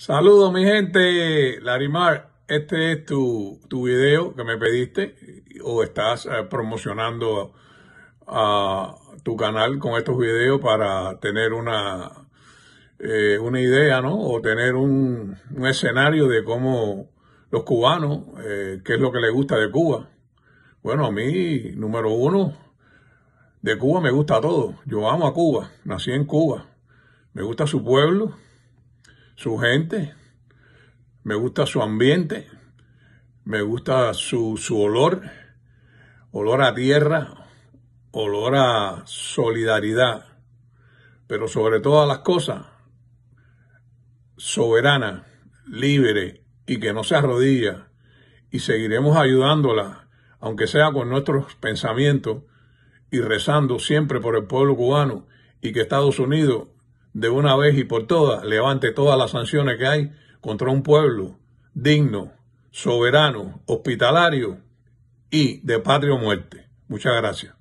Saludos mi gente, Larimar, este es tu, tu video que me pediste o estás eh, promocionando a tu canal con estos videos para tener una, eh, una idea, ¿no? O tener un, un escenario de cómo los cubanos, eh, qué es lo que les gusta de Cuba. Bueno, a mí, número uno, de Cuba me gusta todo. Yo amo a Cuba, nací en Cuba, me gusta su pueblo su gente, me gusta su ambiente, me gusta su, olor, olor a tierra, olor a solidaridad, pero sobre todas las cosas, soberana, libre y que no se arrodilla. Y seguiremos ayudándola, aunque sea con nuestros pensamientos y rezando siempre por el pueblo cubano y que Estados Unidos de una vez y por todas levante todas las sanciones que hay contra un pueblo digno, soberano, hospitalario y de patria o muerte. Muchas gracias.